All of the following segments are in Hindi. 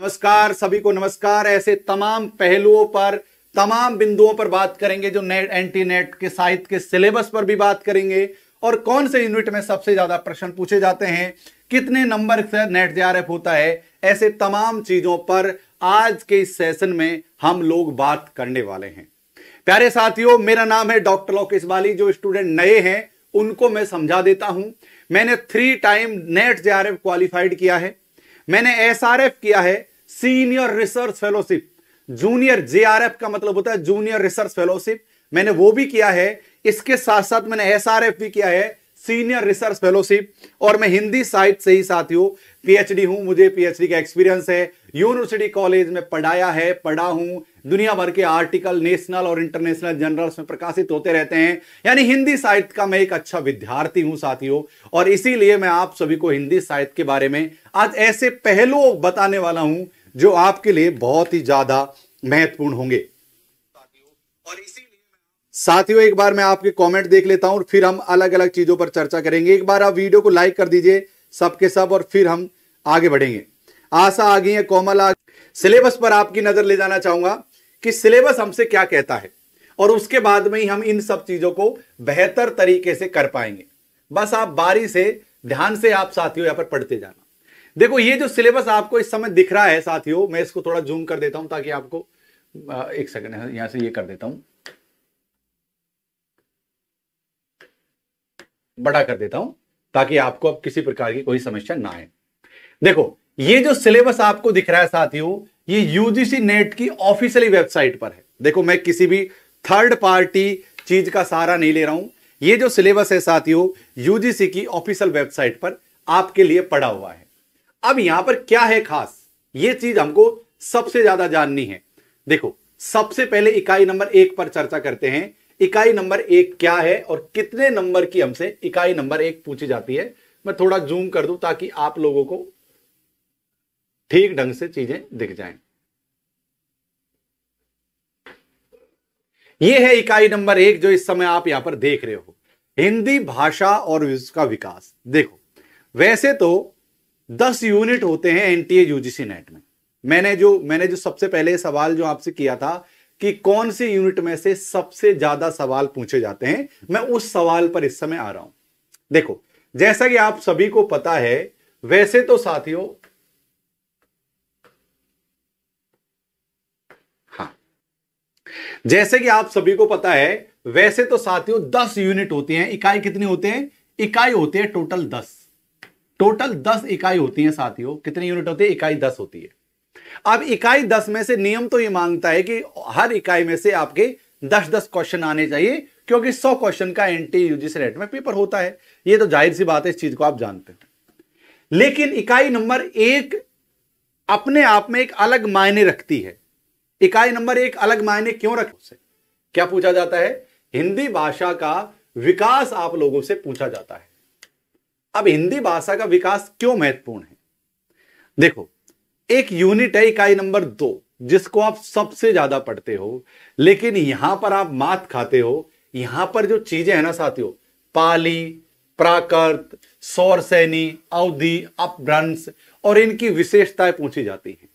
नमस्कार सभी को नमस्कार ऐसे तमाम पहलुओं पर तमाम बिंदुओं पर बात करेंगे जो नेट एंटी नेट के साहित्य के सिलेबस पर भी बात करेंगे और कौन से यूनिट में सबसे ज्यादा प्रश्न पूछे जाते हैं कितने नंबर से नेट जे होता है ऐसे तमाम चीजों पर आज के इस सेशन में हम लोग बात करने वाले हैं प्यारे साथियों मेरा नाम है डॉक्टर लोकेश बाली जो स्टूडेंट नए हैं उनको मैं समझा देता हूं मैंने three time NET J qualified किया है मैंने एफ किया है senior research fellowship junior JRF का मतलब होता है जूनियर रिसर्च फेलोशिप मैंने वो भी किया है इसके साथ साथ मैंने एफ भी किया है सीनियर रिसर्च फेलोशिप और मैं हिंदी साहित्य से ही साथियों पीएचडी हूं मुझे पीएचडी का एक्सपीरियंस है यूनिवर्सिटी कॉलेज में पढ़ाया है पढ़ा हूं दुनिया भर के आर्टिकल नेशनल और इंटरनेशनल जर्नल्स में प्रकाशित होते रहते हैं यानी हिंदी साहित्य का मैं एक अच्छा विद्यार्थी हूं साथियों और इसीलिए मैं आप सभी को हिंदी साहित्य के बारे में आज ऐसे पहलू बताने वाला हूं जो आपके लिए बहुत ही ज्यादा महत्वपूर्ण होंगे और इसीलिए साथियों एक बार मैं आपके कमेंट देख लेता हूं और फिर हम अलग अलग चीजों पर चर्चा करेंगे एक बार आप वीडियो को लाइक कर दीजिए सबके सब और फिर हम आगे बढ़ेंगे आशा आ गई है कोमल आ सिलेबस पर आपकी नजर ले जाना चाहूंगा कि सिलेबस हमसे क्या कहता है और उसके बाद में ही हम इन सब चीजों को बेहतर तरीके से कर पाएंगे बस आप बारी से ध्यान से आप साथियों यहां पर पढ़ते जाना देखो ये जो सिलेबस आपको इस समय दिख रहा है साथियों मैं इसको थोड़ा जूम कर देता हूं ताकि आपको एक सेकंड हाँ, यहां से ये कर देता हूं बड़ा कर देता हूं ताकि आपको अब किसी प्रकार की कोई समस्या ना आए देखो ये जो सिलेबस आपको दिख रहा है साथियों ये यूजीसी नेट की ऑफिशियली वेबसाइट पर है देखो मैं किसी भी थर्ड पार्टी चीज का सहारा नहीं ले रहा हूं ये जो सिलेबस है साथियों यूजीसी की ऑफिशियल वेबसाइट पर आपके लिए पड़ा हुआ है अब यहां पर क्या है खास ये चीज हमको सबसे ज्यादा जाननी है देखो सबसे पहले इकाई नंबर एक पर चर्चा करते हैं इकाई नंबर एक क्या है और कितने नंबर की हमसे इकाई नंबर एक पूछी जाती है मैं थोड़ा जूम कर दूं ताकि आप लोगों को ठीक ढंग से चीजें दिख जाएं ये है इकाई नंबर एक जो इस समय आप यहां पर देख रहे हो हिंदी भाषा और उसका विकास देखो वैसे तो दस यूनिट होते हैं एनटीए यूजीसी नेट में मैंने जो मैंने जो सबसे पहले सवाल जो आपसे किया था कि कौन सी यूनिट में से सबसे ज्यादा सवाल पूछे जाते हैं मैं उस सवाल पर इस समय आ रहा हूं देखो जैसा कि आप सभी को पता है वैसे तो साथियों जैसे कि आप सभी को पता है वैसे तो साथियों दस यूनिट होती हैं इकाई कितनी होते हैं इकाई होती है टोटल दस टोटल दस इकाई होती है साथियों कितनी यूनिट होती है इकाई दस होती है अब इकाई दस में से नियम तो यह मांगता है कि हर इकाई में से आपके दस दस क्वेश्चन आने चाहिए क्योंकि सौ क्वेश्चन का एनटी यूजीसी नेट में पेपर होता है यह तो जाहिर सी बात है इस चीज को आप जानते हैं लेकिन इकाई नंबर एक अपने आप में एक अलग मायने रखती है इकाई नंबर एक अलग मायने क्यों रखे उसे क्या पूछा जाता है हिंदी भाषा का विकास आप लोगों से पूछा जाता है अब हिंदी भाषा का विकास क्यों महत्वपूर्ण है देखो एक यूनिट है इकाई नंबर दो जिसको आप सबसे ज्यादा पढ़ते हो लेकिन यहां पर आप मात खाते हो यहां पर जो चीजें है ना साथियों पाली प्राकृत सौर सैनी अवधि अपभ्रंश और इनकी विशेषताएं पूछी जाती हैं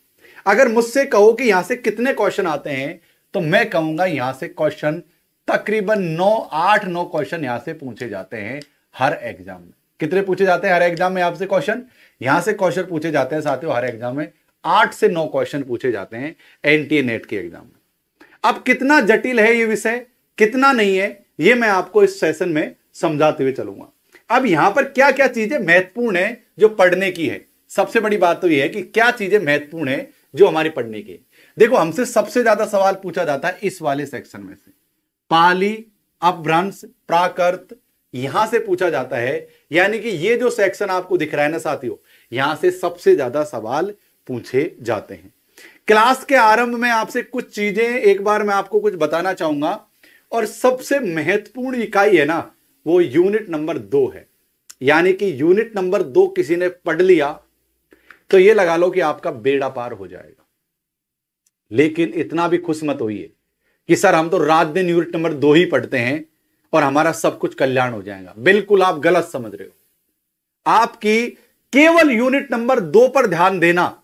अगर मुझसे कहो कि यहां से कितने क्वेश्चन आते हैं तो मैं कहूंगा यहां से क्वेश्चन तकरीबन नौ आठ नौ क्वेश्चन यहां से पूछे जाते हैं हर एग्जाम में कितने पूछे जाते हैं हर एग्जाम में आपसे क्वेश्चन यहां से क्वेश्चन पूछे जाते हैं साथियों हर एग्जाम में आठ से नौ क्वेश्चन पूछे जाते हैं एनटीए नेट e के एग्जाम में अब कितना जटिल है ये विषय कितना नहीं है ये मैं आपको इस सेशन में समझाते हुए चलूंगा अब यहां पर क्या क्या चीजें महत्वपूर्ण है जो पढ़ने की है सबसे बड़ी बात तो यह है कि क्या चीजें महत्वपूर्ण है जो हमारे पढ़ने के देखो हमसे सबसे ज्यादा सवाल पूछा जाता है इस वाले सेक्शन में से पाली अपभ्रंश प्राकृत यहां से पूछा जाता है यानी कि ये जो सेक्शन आपको दिख रहा है ना साथियों यहां से सबसे ज्यादा सवाल पूछे जाते हैं क्लास के आरंभ में आपसे कुछ चीजें एक बार मैं आपको कुछ बताना चाहूंगा और सबसे महत्वपूर्ण इकाई है ना वो यूनिट नंबर दो है यानी कि यूनिट नंबर दो किसी ने पढ़ लिया तो ये लगा लो कि आपका बेड़ा पार हो जाएगा लेकिन इतना भी खुश मत होइए कि सर हम तो रात दिन यूनिट नंबर दो ही पढ़ते हैं और हमारा सब कुछ कल्याण हो जाएगा बिल्कुल आप गलत समझ रहे हो आपकी केवल यूनिट नंबर दो पर ध्यान देना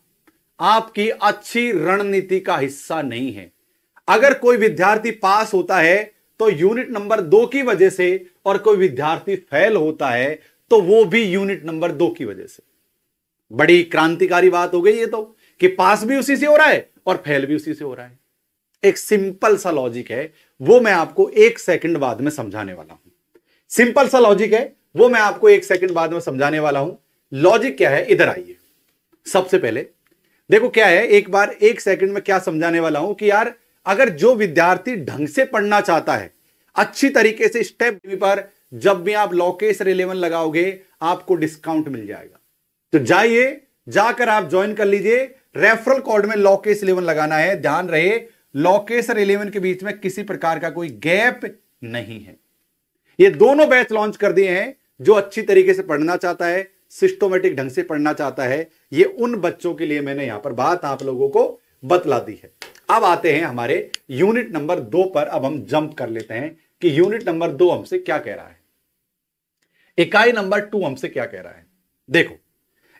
आपकी अच्छी रणनीति का हिस्सा नहीं है अगर कोई विद्यार्थी पास होता है तो यूनिट नंबर दो की वजह से और कोई विद्यार्थी फेल होता है तो वो भी यूनिट नंबर दो की वजह से बड़ी क्रांतिकारी बात हो गई ये तो कि पास भी उसी से हो रहा है और फैल भी उसी से हो रहा है एक सिंपल सा लॉजिक है वो मैं आपको एक सेकंड बाद में समझाने वाला हूं सिंपल सा लॉजिक है वो मैं आपको एक सेकंड बाद में समझाने वाला हूं लॉजिक क्या है इधर आइए सबसे पहले देखो क्या है एक बार एक सेकंड में क्या समझाने वाला हूं कि यार अगर जो विद्यार्थी ढंग से पढ़ना चाहता है अच्छी तरीके से स्टेप पर जब भी आप लॉकेश रिलेवन लगाओगे आपको डिस्काउंट मिल जाएगा तो जाइए जाकर आप ज्वाइन कर लीजिए रेफरल कोड में लॉकेस इलेवन लगाना है ध्यान रहे लॉकेस और इलेवन के बीच में किसी प्रकार का कोई गैप नहीं है ये दोनों बैच लॉन्च कर दिए हैं जो अच्छी तरीके से पढ़ना चाहता है सिस्टोमेटिक ढंग से पढ़ना चाहता है ये उन बच्चों के लिए मैंने यहां पर बात आप लोगों को बतला दी है अब आते हैं हमारे यूनिट नंबर दो पर अब हम जंप कर लेते हैं कि यूनिट नंबर दो हमसे क्या कह रहा है इकाई नंबर टू हमसे क्या कह रहा है देखो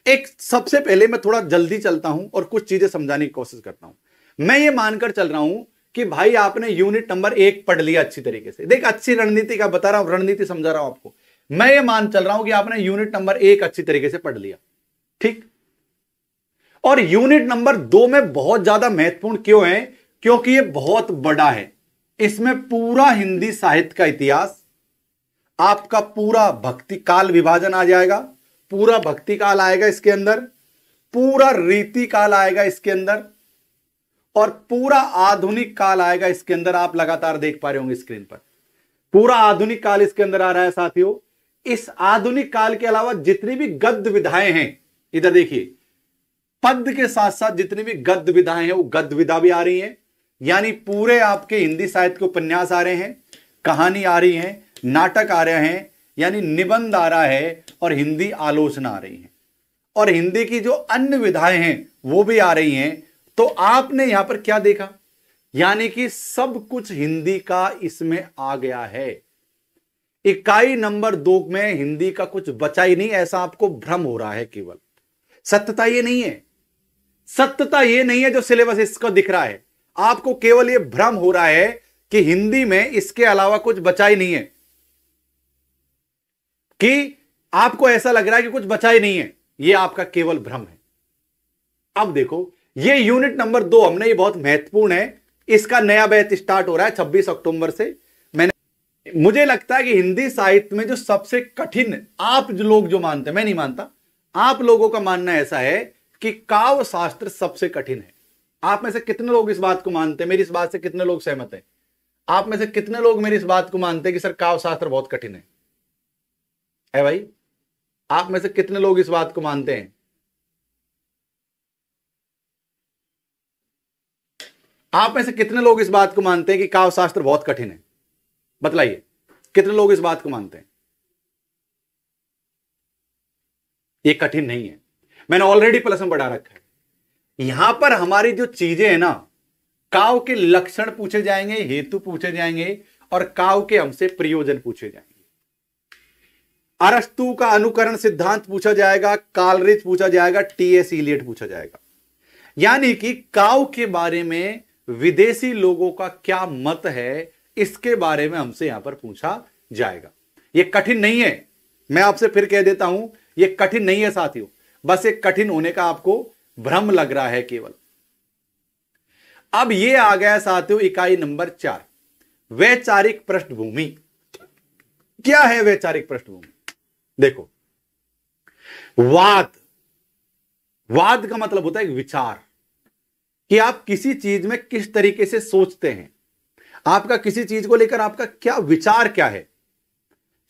एक सबसे पहले मैं थोड़ा जल्दी चलता हूं और कुछ चीजें समझाने की कोशिश करता हूं मैं ये मानकर चल रहा हूं कि भाई आपने यूनिट नंबर एक पढ़ लिया अच्छी तरीके से देख अच्छी रणनीति का बता रहा हूं रणनीति समझा रहा हूं आपको मैं ये मान चल रहा हूं कि आपने यूनिट नंबर एक अच्छी तरीके से पढ़ लिया ठीक और यूनिट नंबर दो में बहुत ज्यादा महत्वपूर्ण क्यों है क्योंकि ये बहुत बड़ा है इसमें पूरा हिंदी साहित्य का इतिहास आपका पूरा भक्ति काल विभाजन आ जाएगा पूरा भक्ति काल आएगा इसके अंदर पूरा रीति काल आएगा इसके अंदर और पूरा आधुनिक काल आएगा इसके अंदर आप लगातार देख पा रहे होंगे स्क्रीन पर पूरा आधुनिक काल इसके अंदर आ रहा है साथियों इस आधुनिक काल के अलावा जितनी भी गद्य विधाएं हैं इधर देखिए पद के साथ साथ जितनी भी गद्य विधाएं हैं वो गद्य विधा भी आ रही हैं यानी पूरे आपके हिंदी साहित्य के उपन्यास आ रहे हैं कहानी आ रही है नाटक आ रहे हैं यानी निबंध आ रहा है और हिंदी आलोचना आ रही है और हिंदी की जो अन्य विधाएं हैं वो भी आ रही हैं तो आपने यहां पर क्या देखा यानी कि सब कुछ हिंदी का इसमें आ गया है इकाई नंबर दो में हिंदी का कुछ बचा ही नहीं ऐसा आपको भ्रम हो रहा है केवल सत्यता ये नहीं है सत्यता ये नहीं है जो सिलेबस इसका दिख रहा है आपको केवल ये भ्रम हो रहा है कि हिंदी में इसके अलावा कुछ बचा ही नहीं है कि आपको ऐसा लग रहा है कि कुछ बचा ही नहीं है यह आपका केवल भ्रम है अब देखो ये यूनिट नंबर दो हमने ये बहुत महत्वपूर्ण है इसका नया बैच स्टार्ट हो रहा है 26 अक्टूबर से मैंने मुझे लगता है कि हिंदी साहित्य में जो सबसे कठिन आप जो लोग जो मानते मैं नहीं मानता आप लोगों का मानना ऐसा है कि काव्य शास्त्र सबसे कठिन है आप में से कितने लोग इस बात को मानते हैं मेरी इस बात से कितने लोग सहमत हैं आप में से कितने लोग मेरी इस बात को मानते हैं कि सर काव्य शास्त्र बहुत कठिन है है भाई आप में से कितने लोग इस बात को मानते हैं आप में से कितने लोग इस बात को मानते हैं कि काव शास्त्र बहुत कठिन है बतलाइए कितने लोग इस बात को मानते हैं ये कठिन नहीं है मैंने ऑलरेडी प्लस में बढ़ा रखा है यहां पर हमारी जो चीजें हैं ना काव के लक्षण पूछे जाएंगे हेतु पूछे जाएंगे और काव के हमसे प्रयोजन पूछे जाएंगे अरस्तु का अनुकरण सिद्धांत पूछा जाएगा कालरिज पूछा जाएगा टीएस इलियट पूछा जाएगा यानी कि काउ के बारे में विदेशी लोगों का क्या मत है इसके बारे में हमसे यहां पर पूछा जाएगा यह कठिन नहीं है मैं आपसे फिर कह देता हूं यह कठिन नहीं है साथियों बस एक कठिन होने का आपको भ्रम लग रहा है केवल अब यह आ गया साथियों इकाई नंबर चार वैचारिक पृष्ठभूमि क्या है वैचारिक पृष्ठभूमि देखो वाद वाद का मतलब होता है विचार कि आप किसी चीज में किस तरीके से सोचते हैं आपका किसी चीज को लेकर आपका क्या विचार क्या है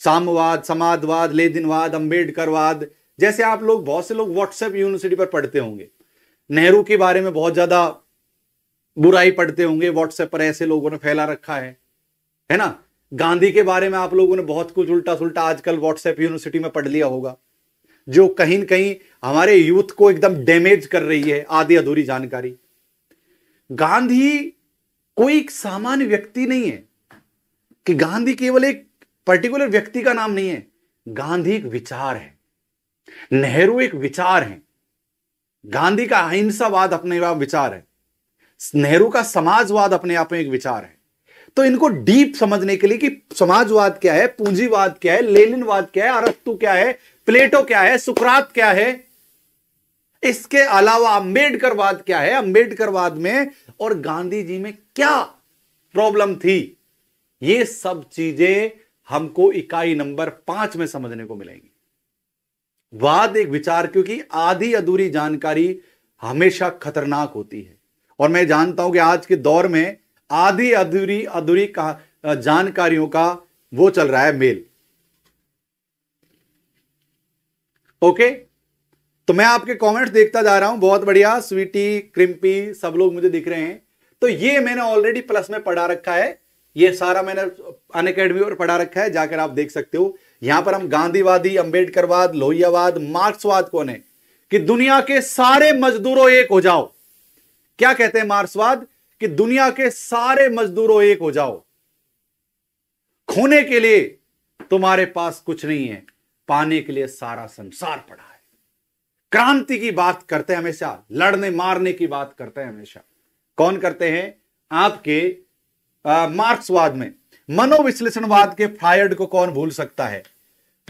सामवाद समाजवाद लेदिनवाद अंबेडकरवाद जैसे आप लोग बहुत से लोग व्हाट्सएप यूनिवर्सिटी पर पढ़ते होंगे नेहरू के बारे में बहुत ज्यादा बुराई पढ़ते होंगे व्हाट्सएप पर ऐसे लोगों ने फैला रखा है है ना गांधी के बारे में आप लोगों ने बहुत कुछ उल्टा सुल्टा आजकल व्हाट्सएप यूनिवर्सिटी में पढ़ लिया होगा जो कहीं ना कहीं हमारे यूथ को एकदम डैमेज कर रही है आधी अधूरी जानकारी गांधी कोई एक सामान्य व्यक्ति नहीं है कि गांधी केवल एक पर्टिकुलर व्यक्ति का नाम नहीं है गांधी एक विचार है नेहरू एक विचार है गांधी का अहिंसावाद अपने आप विचार है नेहरू का समाजवाद अपने आप में एक विचार है तो इनको डीप समझने के लिए कि समाजवाद क्या है पूंजीवाद क्या है लेनिनवाद क्या है अरस्तु क्या है प्लेटो क्या है सुकरात क्या है इसके अलावा अंबेडकरवाद क्या है अंबेडकरवाद में और गांधी जी में क्या प्रॉब्लम थी ये सब चीजें हमको इकाई नंबर पांच में समझने को मिलेंगी वाद एक विचार क्योंकि आधी अधूरी जानकारी हमेशा खतरनाक होती है और मैं जानता हूं कि आज के दौर में आधी अधूरी अधूरी जानकारियों का वो चल रहा है मेल ओके तो मैं आपके कमेंट्स देखता जा रहा हूं बहुत बढ़िया स्वीटी क्रिम्पी सब लोग मुझे दिख रहे हैं तो ये मैंने ऑलरेडी प्लस में पढ़ा रखा है ये सारा मैंने अन अकेडमी पर पढ़ा रखा है जाकर आप देख सकते हो यहां पर हम गांधीवादी अंबेडकरवाद लोहियावाद मार्क्सवाद कौन है कि दुनिया के सारे मजदूरों एक हो जाओ क्या कहते हैं मार्क्सवाद कि दुनिया के सारे मजदूरों एक हो जाओ खोने के लिए तुम्हारे पास कुछ नहीं है पाने के लिए सारा संसार पड़ा है क्रांति की बात करते हैं हमेशा लड़ने मारने की बात करते हैं हमेशा कौन करते हैं आपके मार्क्सवाद में मनोविश्लेषणवाद के फ्रायड को कौन भूल सकता है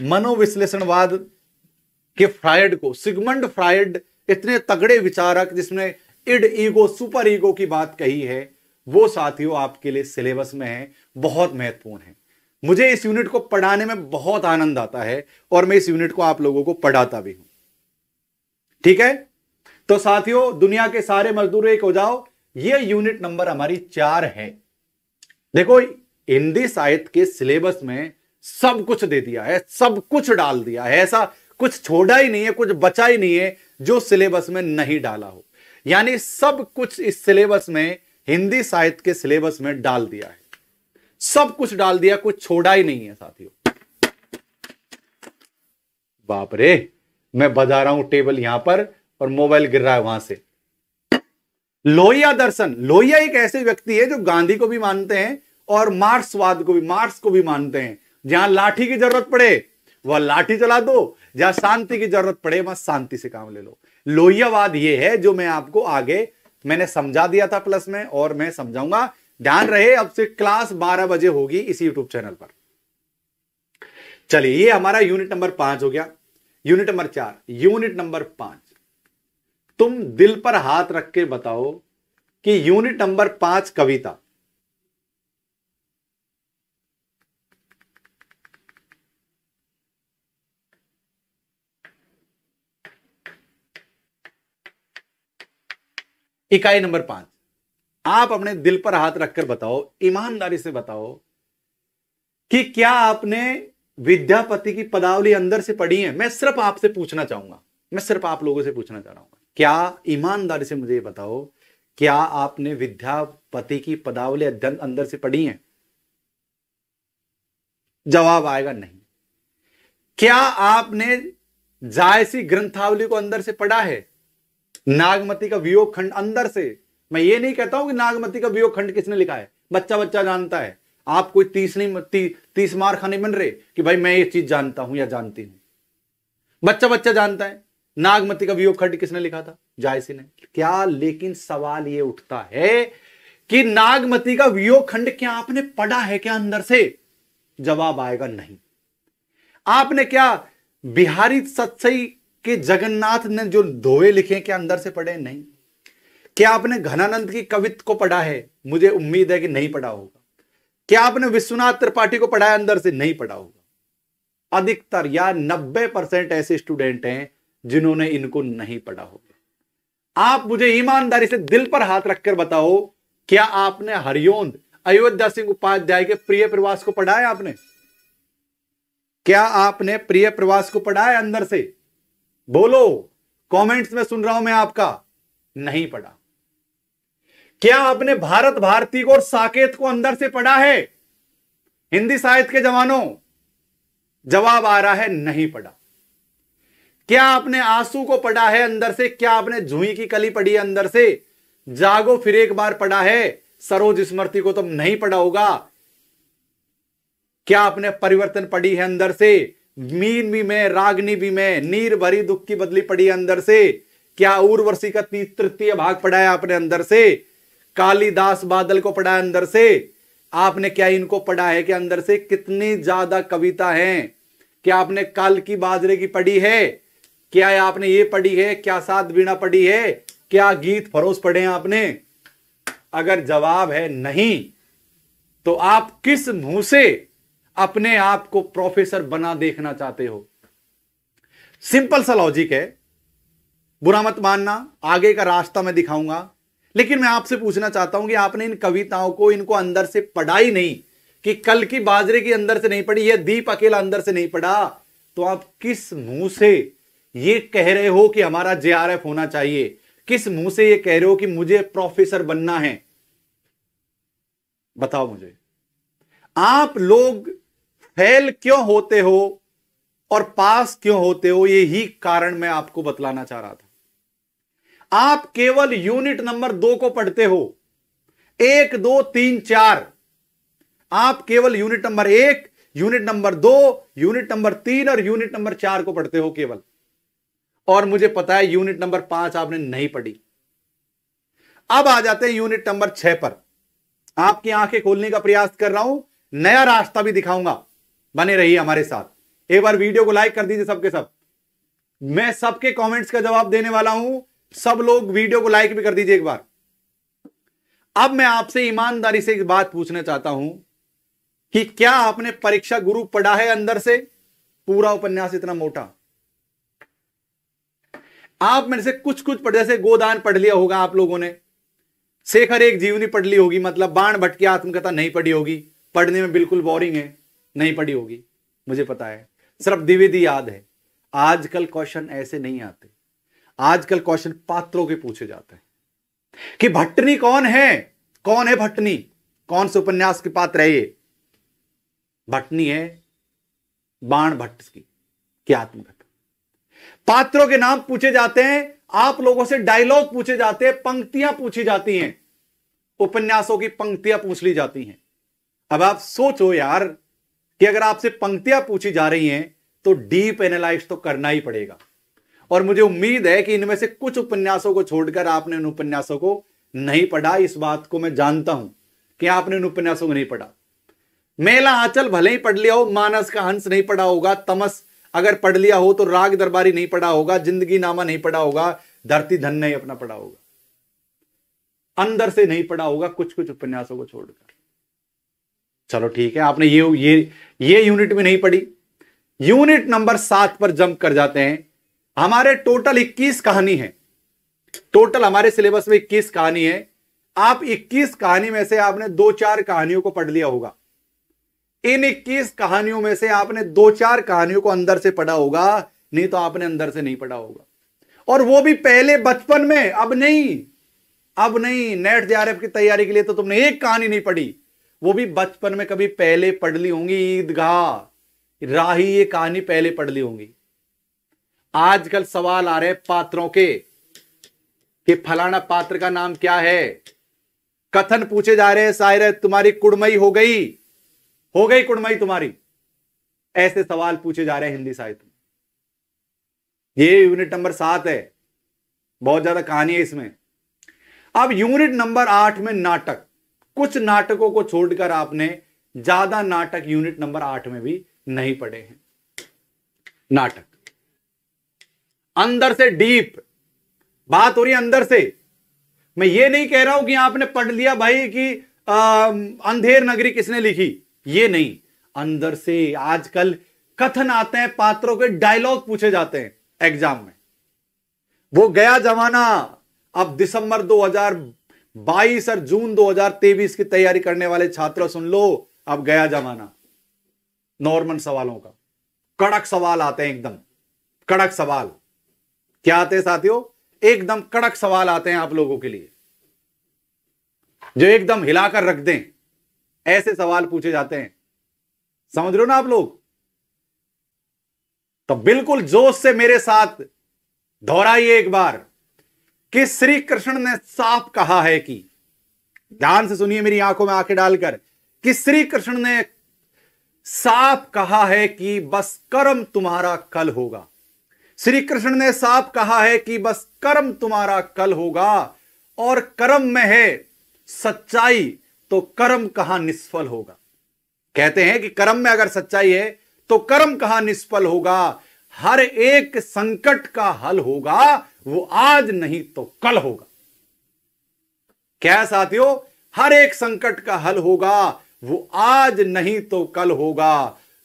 मनोविश्लेषणवाद के फ्रायड को सिगमंड फ्रायड इतने तगड़े विचारक जिसमें इड ईगो सुपर ईगो की बात कही है वो साथियों आपके लिए सिलेबस में है बहुत महत्वपूर्ण है मुझे इस यूनिट को पढ़ाने में बहुत आनंद आता है और मैं इस यूनिट को आप लोगों को पढ़ाता भी हूं ठीक है तो साथियों दुनिया के सारे मजदूर एक हो जाओ ये यूनिट नंबर हमारी चार है देखो हिंदी साहित्य के सिलेबस में सब कुछ दे दिया है सब कुछ डाल दिया है ऐसा कुछ छोड़ा ही नहीं है कुछ बचा ही नहीं है जो सिलेबस में नहीं डाला हो यानी सब कुछ इस सिलेबस में हिंदी साहित्य के सिलेबस में डाल दिया है सब कुछ डाल दिया कुछ छोड़ा ही नहीं है साथियों बाप रे मैं बजा रहा हूं टेबल यहां पर और मोबाइल गिर रहा है वहां से लोहिया दर्शन लोहिया एक ऐसे व्यक्ति है जो गांधी को भी मानते हैं और मार्क्सवाद को भी मार्क्स को भी मानते हैं जहां लाठी की जरूरत पड़े वह लाठी चला दो जहां शांति की जरूरत पड़े वहां शांति से काम ले लो लोहियावाद ये है जो मैं आपको आगे मैंने समझा दिया था प्लस में और मैं समझाऊंगा ध्यान रहे अब से क्लास 12 बजे होगी इसी यूट्यूब चैनल पर चलिए ये हमारा यूनिट नंबर पांच हो गया यूनिट नंबर चार यूनिट नंबर पांच तुम दिल पर हाथ रख के बताओ कि यूनिट नंबर पांच कविता इकाई नंबर पांच आप अपने दिल पर हाथ रखकर बताओ ईमानदारी से बताओ कि क्या आपने विद्यापति की पदावली अंदर से पढ़ी है मैं सिर्फ आपसे पूछना चाहूंगा मैं सिर्फ आप लोगों से पूछना चाह रहा हूं क्या ईमानदारी से मुझे ये बताओ क्या आपने विद्यापति की पदावली अध्ययन अंदर से पढ़ी है जवाब आएगा नहीं क्या आपने जायसी ग्रंथावली को अंदर से पढ़ा है नागमती का वियोग खंड अंदर से मैं ये नहीं कहता हूं कि नागमती का वियोग खंड किसने लिखा है बच्चा बच्चा जानता है आप कोई तीस नहीं ती, तीस मार खाने बन रहे कि भाई मैं ये चीज जानता हूं या जानती हूं बच्चा बच्चा जानता है नागमती का वियोग खंड किसने लिखा था जायसी ने क्या लेकिन सवाल ये उठता है कि नागमती का वियोग खंड क्या आपने पढ़ा है क्या अंदर से जवाब आएगा नहीं आपने क्या बिहारी सत्सई कि जगन्नाथ ने जो धोए लिखे क्या अंदर से पढ़े नहीं क्या आपने घनानंद की कवित को पढ़ा है मुझे उम्मीद है कि नहीं पढ़ा होगा क्या आपने विश्वनाथ त्रिपाठी को पढ़ाया अंदर से नहीं पढ़ा होगा अधिकतर या 90 परसेंट ऐसे स्टूडेंट हैं जिन्होंने इनको नहीं पढ़ा होगा आप मुझे ईमानदारी से दिल पर हाथ रखकर बताओ क्या आपने हरिओंद अयोध्या सिंह उपाध्याय के प्रिय प्रवास को पढ़ा है आपने क्या आपने प्रिय प्रवास को पढ़ा है अंदर से बोलो कमेंट्स में सुन रहा हूं मैं आपका नहीं पढ़ा क्या आपने भारत भारती को और साकेत को अंदर से पढ़ा है हिंदी साहित्य के जवानों जवाब आ रहा है नहीं पढ़ा क्या आपने आंसू को पढ़ा है अंदर से क्या आपने झुई की कली पढ़ी है अंदर से जागो फिर एक बार पढ़ा है सरोज स्मृति को तुम तो नहीं पढ़ा होगा क्या आपने परिवर्तन पढ़ी है अंदर से मीन भी मैं रागनी भी में नीर भरी दुख की बदली पड़ी अंदर से क्या उर्वशी का तृतीय भाग पढ़ाया आपने अंदर से कालीदास बादल को पढ़ाया अंदर से आपने क्या इनको पढ़ा है कि अंदर से कितनी ज्यादा कविता है क्या आपने काल की बाजरे की पढ़ी है क्या आपने ये पढ़ी है क्या सात बीणा पढ़ी है क्या गीत फरोश पढ़े हैं आपने अगर जवाब है नहीं तो आप किस मुंह से अपने आप को प्रोफेसर बना देखना चाहते हो सिंपल सा लॉजिक है बुरा मत मानना आगे का रास्ता मैं दिखाऊंगा लेकिन मैं आपसे पूछना चाहता हूं कि आपने इन कविताओं को इनको अंदर से पढ़ा ही नहीं कि कल की बाजरे की अंदर से नहीं पढ़ी यह दीप अकेला अंदर से नहीं पढ़ा तो आप किस मुंह से ये कह रहे हो कि हमारा जेआरएफ होना चाहिए किस मुंह से ये कह रहे हो कि मुझे प्रोफेसर बनना है बताओ मुझे आप लोग फेल क्यों होते हो और पास क्यों होते हो यही कारण मैं आपको बतलाना चाह रहा था आप केवल यूनिट नंबर दो को पढ़ते हो एक दो तीन चार आप केवल यूनिट नंबर एक यूनिट नंबर दो यूनिट नंबर तीन और यूनिट नंबर चार को पढ़ते हो केवल और मुझे पता है यूनिट नंबर पांच आपने नहीं पढ़ी अब आ जाते हैं यूनिट नंबर छह पर आपकी आंखें खोलने का प्रयास कर रहा हूं नया रास्ता भी दिखाऊंगा बने रहिए हमारे साथ एक बार वीडियो को लाइक कर दीजिए सबके सब मैं सबके कमेंट्स का जवाब देने वाला हूं सब लोग वीडियो को लाइक भी कर दीजिए एक बार अब मैं आपसे ईमानदारी से एक बात पूछना चाहता हूं कि क्या आपने परीक्षा गुरु पढ़ा है अंदर से पूरा उपन्यास इतना मोटा आप मेरे से कुछ कुछ पढ़ जैसे गोदान पढ़ लिया होगा आप लोगों ने शेखर एक जीवनी पढ़ ली होगी मतलब बाण भटकी आत्मकथा नहीं पढ़ी होगी पढ़ने में बिल्कुल बोरिंग है नहीं पढ़ी होगी मुझे पता है सिर्फ द्विवेदी याद है आजकल क्वेश्चन ऐसे नहीं आते आजकल क्वेश्चन पात्रों के पूछे जाते हैं कि भट्टनी कौन है कौन है भट्टनी कौन से उपन्यास के पात्र है ये भट्टनी है बाण भट्ट की क्या आत्मकथा पात्रों के नाम पूछे जाते हैं आप लोगों से डायलॉग पूछे जाते हैं पंक्तियां पूछी जाती हैं उपन्यासों की पंक्तियां पूछ ली जाती हैं अब आप सोचो यार कि अगर आपसे पंक्तियां पूछी जा रही हैं तो डीप एनालाइज तो करना ही पड़ेगा और मुझे उम्मीद है कि इनमें से कुछ उपन्यासों को छोड़कर आपने उन उपन्यासों को नहीं पढ़ा इस बात को मैं जानता हूं कि आपने उन उपन्यासों को नहीं पढ़ा मेला आंचल भले ही पढ़ लिया हो मानस का हंस नहीं पढ़ा होगा तमस अगर पढ़ लिया हो तो राग दरबारी नहीं पढ़ा होगा जिंदगी नामा नहीं पढ़ा होगा धरती धन नहीं अपना पढ़ा होगा अंदर से नहीं पढ़ा होगा कुछ कुछ उपन्यासों को छोड़कर चलो ठीक है आपने ये ये ये यूनिट भी नहीं पड़ी यूनिट नंबर सात पर जंप कर जाते हैं हमारे टोटल 21 कहानी है टोटल हमारे सिलेबस में 21 कहानी है आप 21 कहानी में से आपने दो चार कहानियों को पढ़ लिया होगा इन 21 कहानियों में से आपने दो चार कहानियों को अंदर से पढ़ा होगा नहीं तो आपने अंदर से नहीं पढ़ा होगा और वो भी पहले बचपन में अब नहीं अब नहीं नेट जे की तैयारी के लिए तो तुमने एक कहानी नहीं पढ़ी वो भी बचपन में कभी पहले पढ़ ली होंगी ईदगाह राही ये कहानी पहले पढ़ ली होंगी आजकल सवाल आ रहे पात्रों के कि फलाना पात्र का नाम क्या है कथन पूछे जा रहे हैं शायर तुम्हारी कुड़मई हो गई हो गई कुड़मई तुम्हारी ऐसे सवाल पूछे जा रहे हैं हिंदी साहित्य में ये यूनिट नंबर सात है बहुत ज्यादा कहानी है इसमें अब यूनिट नंबर आठ में नाटक कुछ नाटकों को छोड़कर आपने ज्यादा नाटक यूनिट नंबर आठ में भी नहीं पढ़े हैं नाटक अंदर से डीप बात हो रही है अंदर से मैं ये नहीं कह रहा हूं कि आपने पढ़ लिया भाई कि अंधेर नगरी किसने लिखी ये नहीं अंदर से आजकल कथन आते हैं पात्रों के डायलॉग पूछे जाते हैं एग्जाम में वो गया जमाना अब दिसंबर बाईस और जून 2023 की तैयारी करने वाले छात्र सुन लो अब गया जमाना नॉर्मल सवालों का कड़क सवाल आते हैं एकदम कड़क सवाल क्या आते हैं साथियों एकदम कड़क सवाल आते हैं आप लोगों के लिए जो एकदम हिलाकर रख दें ऐसे सवाल पूछे जाते हैं समझ रहे हो ना आप लोग तो बिल्कुल जोश से मेरे साथ दोहराइए एक बार कि श्री कृष्ण ने साफ कहा है कि ध्यान से सुनिए मेरी आंखों में आंखें डालकर कि श्री कृष्ण ने साफ कहा है कि बस कर्म तुम्हारा कल होगा श्री कृष्ण ने साफ कहा है कि बस कर्म तुम्हारा कल होगा और कर्म में है सच्चाई तो कर्म कहां निष्फल होगा कहते हैं कि कर्म में अगर सच्चाई है तो कर्म कहां निष्फल होगा हर एक संकट का हल होगा वो आज नहीं तो कल होगा क्या साथियों हर एक संकट का हल होगा वो आज नहीं तो कल होगा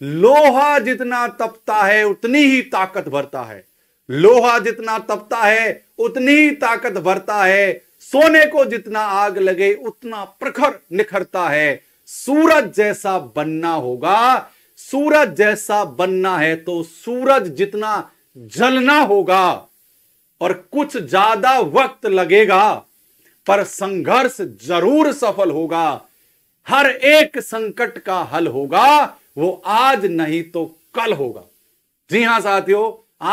लोहा जितना तपता है उतनी ही ताकत भरता है लोहा जितना तपता है उतनी ही ताकत भरता है सोने को जितना आग लगे उतना प्रखर निखरता है सूरज जैसा बनना होगा सूरज जैसा बनना है तो सूरज जितना जलना होगा और कुछ ज्यादा वक्त लगेगा पर संघर्ष जरूर सफल होगा हर एक संकट का हल होगा वो आज नहीं तो कल होगा जी हां साथियों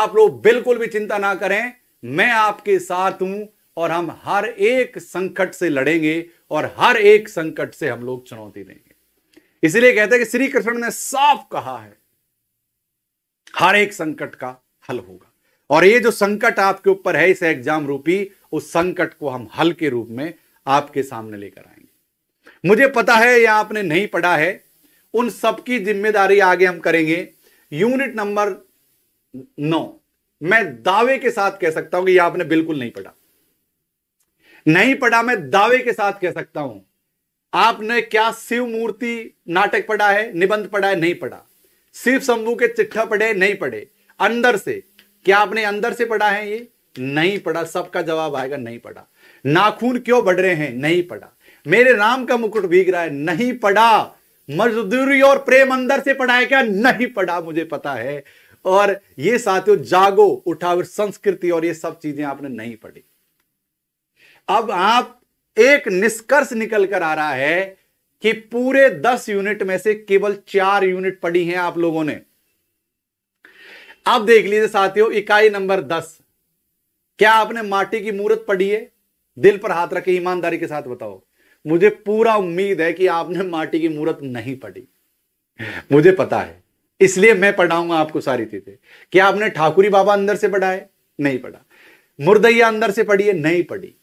आप लोग बिल्कुल भी चिंता ना करें मैं आपके साथ हूं और हम हर एक संकट से लड़ेंगे और हर एक संकट से हम लोग चुनौती देंगे इसलिए कहते हैं कि श्री कृष्ण ने साफ कहा है हर एक संकट का हल होगा और ये जो संकट आपके ऊपर है इस एग्जाम रूपी उस संकट को हम हल के रूप में आपके सामने लेकर आएंगे मुझे पता है या आपने नहीं पढ़ा है उन सब की जिम्मेदारी आगे हम करेंगे यूनिट नंबर नौ मैं दावे के साथ कह सकता हूं कि यह आपने बिल्कुल नहीं पढ़ा नहीं पढ़ा मैं दावे के साथ कह सकता हूं आपने क्या शिव मूर्ति नाटक पढ़ा है निबंध पढ़ा है नहीं पढ़ा शिव शंभू के चिट्ठा पढ़े नहीं पढ़े अंदर से क्या आपने अंदर से पढ़ा है ये नहीं पढ़ा सबका जवाब आएगा नहीं पढ़ा नाखून क्यों बढ़ रहे हैं नहीं पढ़ा मेरे राम का मुकुट भीग रहा है नहीं पढ़ा मजदूरी और प्रेम अंदर से पढ़ा है क्या नहीं पढ़ा मुझे पता है और ये साथियों जागो उठाओ संस्कृति और ये सब चीजें आपने नहीं पढ़ी अब आप एक निष्कर्ष निकल कर आ रहा है कि पूरे दस यूनिट में से केवल चार यूनिट पड़ी हैं आप लोगों ने अब देख लीजिए साथियों इकाई नंबर दस क्या आपने माटी की मूर्त पढ़ी है दिल पर हाथ रखे ईमानदारी के साथ बताओ मुझे पूरा उम्मीद है कि आपने माटी की मूर्त नहीं पढ़ी मुझे पता है इसलिए मैं पढ़ाऊंगा आपको सारी चीजें क्या आपने ठाकुरी बाबा अंदर से पढ़ा है नहीं पढ़ा मुर्दैया अंदर से पढ़ी है नहीं पढ़ी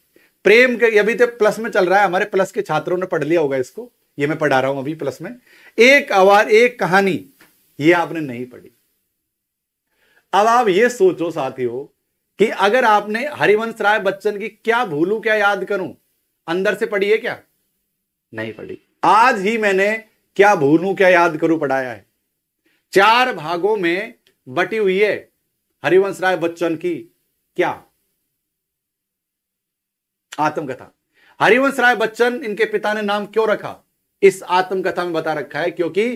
प्रेम के अभी तो प्लस में चल रहा है हमारे प्लस के छात्रों ने पढ़ लिया होगा इसको ये मैं पढ़ा रहा हूं अभी प्लस में एक आवार एक कहानी ये आपने नहीं पढ़ी अब आप ये सोचो साथियों कि अगर आपने हरिवंश राय बच्चन की क्या भूलू क्या याद करूं अंदर से पढ़ी है क्या नहीं पढ़ी आज ही मैंने क्या भूलू क्या याद करूं पढ़ाया है चार भागों में बटी हुई है हरिवंश राय बच्चन की क्या आत्मकथा हरिवंश राय बच्चन इनके पिता ने नाम क्यों रखा इस आत्मकथा में बता रखा है क्योंकि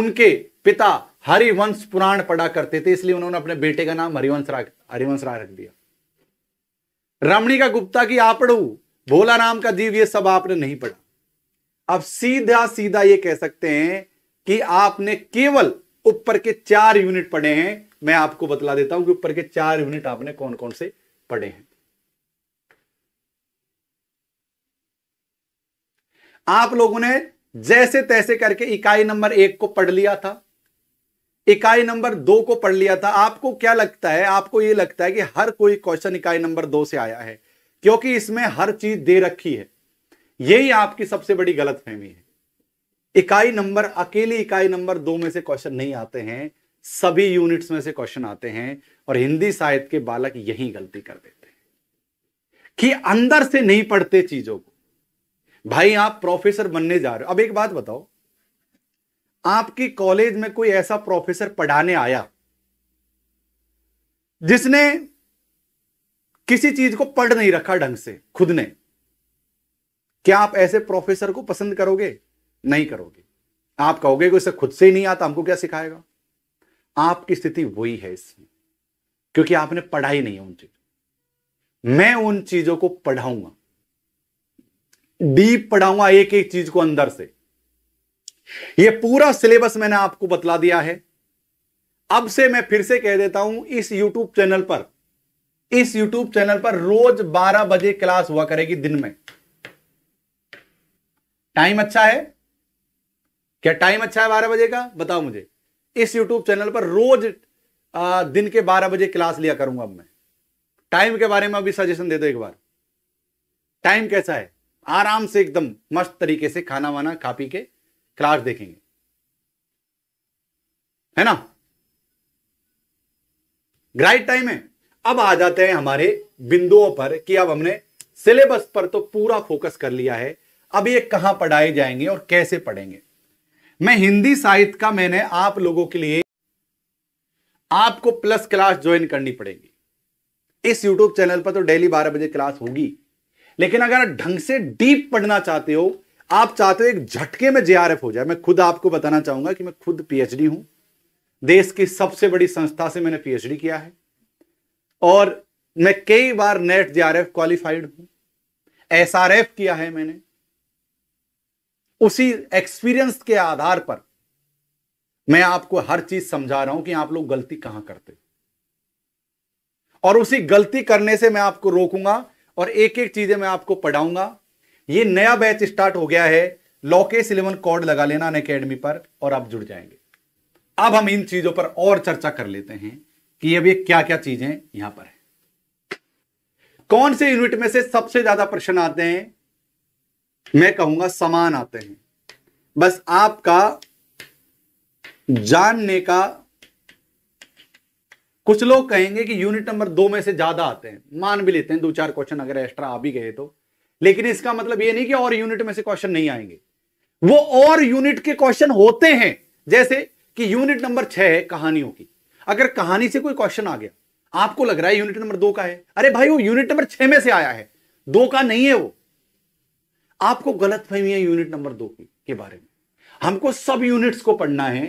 उनके पिता हरिवंश पुराण पढ़ा करते थे इसलिए उन्होंने अपने बेटे का नाम हरिवंश राय हरिवंश राय रख दिया रमणी का गुप्ता की आपड़ू भोला राम का जीव ये सब आपने नहीं पढ़ा अब सीधा सीधा ये कह सकते हैं कि आपने केवल ऊपर के चार यूनिट पढ़े हैं मैं आपको बतला देता हूं कि ऊपर के चार यूनिट आपने कौन कौन से पढ़े हैं आप लोगों ने जैसे तैसे करके इकाई नंबर एक को पढ़ लिया था इकाई नंबर दो को पढ़ लिया था आपको क्या लगता है आपको यह लगता है कि हर कोई क्वेश्चन इकाई नंबर दो से आया है क्योंकि इसमें हर चीज दे रखी है यही आपकी सबसे बड़ी गलतफहमी है इकाई नंबर अकेली इकाई नंबर दो में से क्वेश्चन नहीं आते हैं सभी यूनिट्स में से क्वेश्चन आते हैं और हिंदी साहित्य के बालक यही गलती कर देते हैं कि अंदर से नहीं पढ़ते चीजों को भाई आप प्रोफेसर बनने जा रहे हो अब एक बात बताओ आपके कॉलेज में कोई ऐसा प्रोफेसर पढ़ाने आया जिसने किसी चीज को पढ़ नहीं रखा ढंग से खुद ने क्या आप ऐसे प्रोफेसर को पसंद करोगे नहीं करोगे आप कहोगे कि उसे खुद से ही नहीं आता हमको क्या सिखाएगा आपकी स्थिति वही है इसमें क्योंकि आपने पढ़ाई नहीं है उन चीजों मैं उन चीजों को पढ़ाऊंगा डीप पढ़ाऊंगा एक एक चीज को अंदर से यह पूरा सिलेबस मैंने आपको बतला दिया है अब से मैं फिर से कह देता हूं इस यूट्यूब चैनल पर इस यूट्यूब चैनल पर रोज 12 बजे क्लास हुआ करेगी दिन में टाइम अच्छा है क्या टाइम अच्छा है 12 बजे का बताओ मुझे इस यूट्यूब चैनल पर रोज आ, दिन के 12 बजे क्लास लिया करूंगा अब मैं टाइम के बारे में अभी सजेशन दे दो एक बार टाइम कैसा है आराम से एकदम मस्त तरीके से खाना वाना खा पी के क्लास देखेंगे है ना ग्राइट टाइम है अब आ जाते हैं हमारे बिंदुओं पर कि अब हमने सिलेबस पर तो पूरा फोकस कर लिया है अब ये कहां पढ़ाए जाएंगे और कैसे पढ़ेंगे मैं हिंदी साहित्य का मैंने आप लोगों के लिए आपको प्लस क्लास ज्वाइन करनी पड़ेगी इस यूट्यूब चैनल पर तो डेली बारह बजे क्लास होगी लेकिन अगर आप ढंग से डीप पढ़ना चाहते हो आप चाहते हो एक झटके में जेआरएफ हो जाए मैं खुद आपको बताना चाहूंगा कि मैं खुद पीएचडी हूं देश की सबसे बड़ी संस्था से मैंने पीएचडी किया है और मैं कई बार नेट जेआरएफ क्वालिफाइड हूं एसआरएफ किया है मैंने उसी एक्सपीरियंस के आधार पर मैं आपको हर चीज समझा रहा हूं कि आप लोग गलती कहां करते और उसी गलती करने से मैं आपको रोकूंगा और एक एक चीजें मैं आपको पढ़ाऊंगा ये नया बैच स्टार्ट हो गया है लॉकेस इलेवन कॉड लगा लेना अन अकेडमी पर और आप जुड़ जाएंगे अब हम इन चीजों पर और चर्चा कर लेते हैं कि अब ये क्या क्या चीजें यहां पर है कौन से यूनिट में से सबसे ज्यादा प्रश्न आते हैं मैं कहूंगा समान आते हैं बस आपका जानने का कुछ लोग कहेंगे कि यूनिट नंबर दो में से ज्यादा आते हैं मान भी लेते हैं दो चार क्वेश्चन अगर एक्स्ट्रा आ भी गए तो लेकिन इसका मतलब ये नहीं कि और यूनिट में से क्वेश्चन नहीं आएंगे वो और यूनिट के क्वेश्चन होते हैं जैसे कि यूनिट नंबर छह है कहानियों की अगर कहानी से कोई क्वेश्चन आ गया आपको लग रहा है यूनिट नंबर दो का है अरे भाई वो यूनिट नंबर छह में से आया है दो का नहीं है वो आपको गलत फहमी है यूनिट नंबर दो की के बारे में हमको सब यूनिट्स को पढ़ना है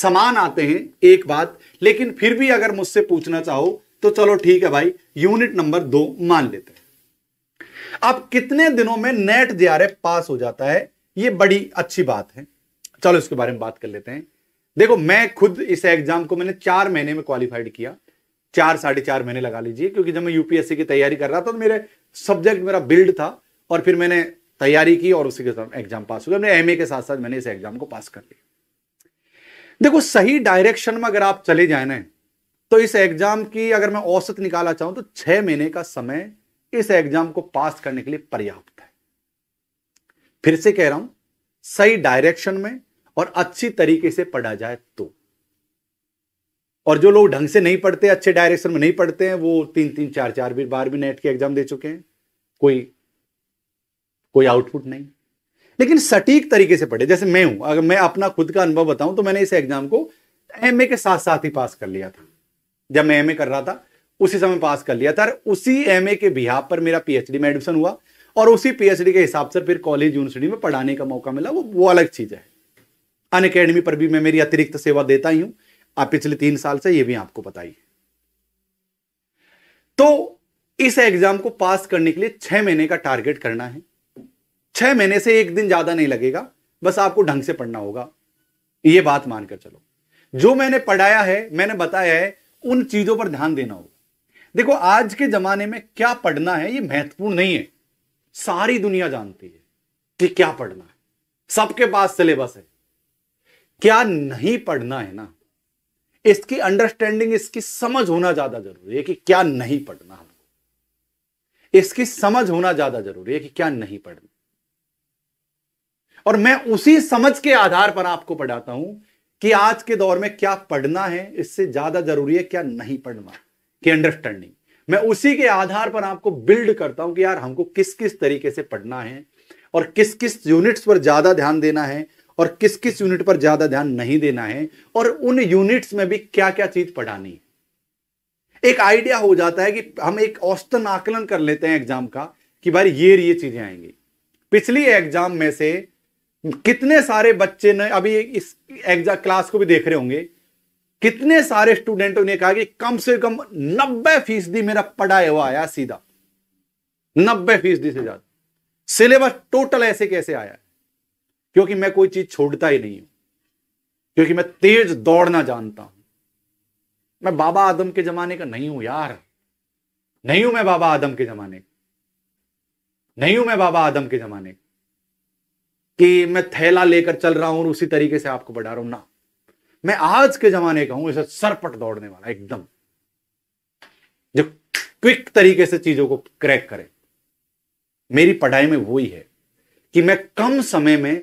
समान आते हैं एक बात लेकिन फिर भी अगर मुझसे पूछना चाहो तो चलो ठीक है भाई यूनिट नंबर दो मान लेते हैं अब कितने दिनों में नेट जे पास हो जाता है यह बड़ी अच्छी बात है चलो इसके बारे में बात कर लेते हैं देखो मैं खुद इस एग्जाम को मैंने चार महीने में क्वालिफाइड किया चार साढ़े चार महीने लगा लीजिए क्योंकि जब मैं यूपीएससी की तैयारी कर रहा था तो मेरे सब्जेक्ट मेरा बिल्ड था और फिर मैंने तैयारी की और उसी के साथ एग्जाम पास हो गया मैंने एमए के साथ साथ मैंने इस एग्जाम को पास कर लिया देखो सही डायरेक्शन में अगर आप चले जाए ना तो इस एग्जाम की अगर मैं औसत निकाला चाहूं तो छह महीने का समय इस एग्जाम को पास करने के लिए पर्याप्त है फिर से कह रहा हूं सही डायरेक्शन में और अच्छी तरीके से पढ़ा जाए तो और जो लोग ढंग से नहीं पढ़ते अच्छे डायरेक्शन में नहीं पढ़ते हैं वो तीन तीन चार चार भी बार भी नेट के एग्जाम दे चुके हैं कोई कोई आउटपुट नहीं लेकिन सटीक तरीके से पढ़े जैसे मैं हूं अगर मैं अपना खुद का अनुभव बताऊं तो मैंने इस एग्जाम को एम के साथ साथ ही पास कर लिया था जब मैं एम कर रहा था उसी समय पास कर लिया था उसी एम के बिहार पर मेरा पीएचडी में एडमिशन हुआ और उसी पीएचडी के हिसाब से फिर कॉलेज यूनिवर्सिटी में पढ़ाने का मौका मिला वो वो अलग चीज़ है अन अकेडमी पर भी मैं मेरी अतिरिक्त सेवा देता ही हूं आप पिछले तीन साल से ये भी आपको बताइए तो इस एग्जाम को पास करने के लिए छह महीने का टारगेट करना है छह अच्छा महीने से एक दिन ज़्यादा नहीं लगेगा बस आपको ढंग से पढ़ना होगा ये बात मानकर चलो जो मैंने पढ़ाया है मैंने बताया है उन चीज़ों पर ध्यान देना होगा देखो आज के ज़माने में क्या पढ़ना है ये महत्वपूर्ण नहीं है सारी दुनिया जानती है कि क्या पढ़ना है सबके पास सिलेबस है क्या नहीं पढ़ना है ना इसकी अंडरस्टैंडिंग इसकी समझ होना ज्यादा जरूरी है कि क्या नहीं पढ़ना हमको इसकी समझ होना ज्यादा जरूरी है कि क्या नहीं पढ़ना और मैं उसी समझ के आधार पर आपको पढ़ाता हूं कि आज के दौर में क्या पढ़ना है इससे ज्यादा जरूरी है क्या नहीं पढ़ना कि अंडरस्टैंडिंग मैं उसी के आधार पर आपको बिल्ड करता हूं कि यार हमको किस किस तरीके से पढ़ना है और किस किस यूनिट्स पर ज्यादा ध्यान देना है और किस किस यूनिट पर ज्यादा ध्यान नहीं देना है और उन यूनिट्स में भी क्या क्या चीज पढ़ानी है एक आइडिया हो जाता है कि हम एक औस्तन आकलन कर लेते हैं एग्जाम का कि भाई ये ये चीजें आएंगी पिछली एग्जाम में से कितने सारे बच्चे ने अभी इस एग्जाम क्लास को भी देख रहे होंगे कितने सारे स्टूडेंटों ने कहा कि कम से कम नब्बे फीसदी मेरा पढ़ाया हुआ आया सीधा नब्बे फीसदी से ज्यादा सिलेबस टोटल ऐसे कैसे आया क्योंकि मैं कोई चीज छोड़ता ही नहीं हूं क्योंकि मैं तेज दौड़ना जानता हूं मैं बाबा आदम के जमाने का नहीं हूं यार नहीं हूं मैं बाबा आदम के जमाने का नहीं हूं मैं बाबा आदम के जमाने का कि मैं थैला लेकर चल रहा हूं और उसी तरीके से आपको बढ़ा रहा हूं ना मैं आज के जमाने का हूं इसे सरपट दौड़ने वाला एकदम जो क्विक तरीके से चीजों को क्रैक करे मेरी पढ़ाई में वही है कि मैं कम समय में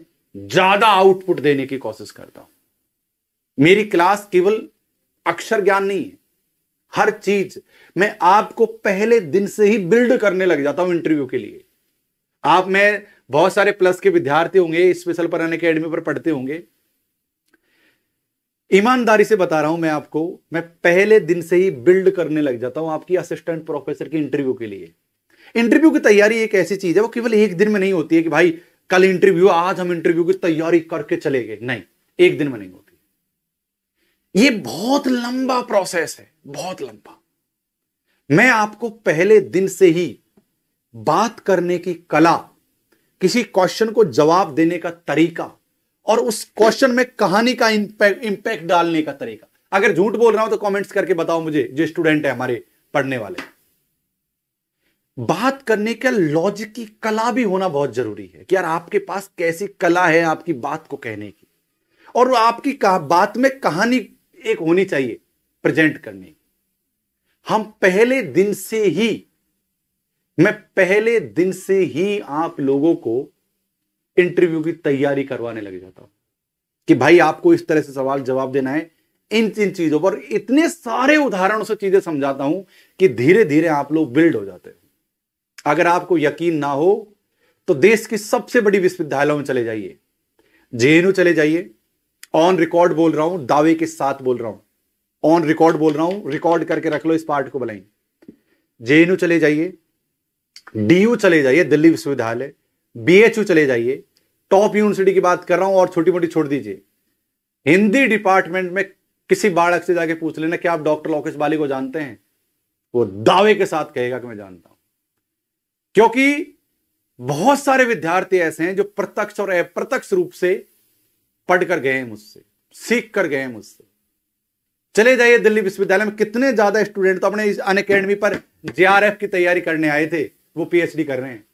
ज्यादा आउटपुट देने की कोशिश करता हूं मेरी क्लास केवल अक्षर ज्ञान नहीं है हर चीज मैं आपको पहले दिन से ही बिल्ड करने लग जाता हूं इंटरव्यू के लिए आप में बहुत सारे प्लस के विद्यार्थी होंगे स्पेशल पर अन अकेडमी पर पढ़ते होंगे ईमानदारी से बता रहा हूं मैं आपको मैं पहले दिन से ही बिल्ड करने लग जाता हूं आपकी असिस्टेंट प्रोफेसर की इंटरव्यू के लिए इंटरव्यू की तैयारी एक ऐसी चीज है वो केवल एक दिन में नहीं होती है कि भाई कल इंटरव्यू आज हम इंटरव्यू की तैयारी करके चले गए नहीं एक दिन में नहीं होती ये बहुत लंबा प्रोसेस है बहुत लंबा मैं आपको पहले दिन से ही बात करने की कला किसी क्वेश्चन को जवाब देने का तरीका और उस क्वेश्चन में कहानी का इंपैक्ट डालने का तरीका अगर झूठ बोल रहा हूं तो कमेंट्स करके बताओ मुझे जो स्टूडेंट है हमारे पढ़ने वाले बात करने का लॉजिक की कला भी होना बहुत जरूरी है कि यार आपके पास कैसी कला है आपकी बात को कहने की और आपकी बात में कहानी एक होनी चाहिए प्रेजेंट करने की हम पहले दिन से ही मैं पहले दिन से ही आप लोगों को इंटरव्यू की तैयारी करवाने लग जाता हूं कि भाई आपको इस तरह से सवाल जवाब देना है इन इन चीजों पर इतने सारे उदाहरणों से चीजें समझाता हूं कि धीरे धीरे आप लोग बिल्ड हो जाते हैं अगर आपको यकीन ना हो तो देश की सबसे बड़ी विश्वविद्यालयों में चले जाइए जेएनयू चले जाइए ऑन रिकॉर्ड बोल रहा हूं दावे के साथ बोल रहा हूं ऑन रिकॉर्ड बोल रहा हूं रिकॉर्ड करके रख लो इस पार्ट को बनाई जेएनयू चले जाइए डीयू चले जाइए दिल्ली विश्वविद्यालय बीएचयू चले जाइए टॉप यूनिवर्सिटी की बात कर रहा हूं और छोटी मोटी छोड़ दीजिए हिंदी डिपार्टमेंट में किसी बाढ़ से जाके पूछ लेना कि आप डॉक्टर लोकेश बाली को जानते हैं वो दावे के साथ कहेगा कि मैं जानता हूं क्योंकि बहुत सारे विद्यार्थी ऐसे हैं जो प्रत्यक्ष और अप्रत्यक्ष रूप से पढ़कर गए हैं मुझसे सीख कर गए हैं मुझसे चले जाइए दिल्ली विश्वविद्यालय में कितने ज्यादा स्टूडेंट तो अपने इस अन अकेडमी पर जेआरएफ की तैयारी करने आए थे वो पीएचडी कर रहे हैं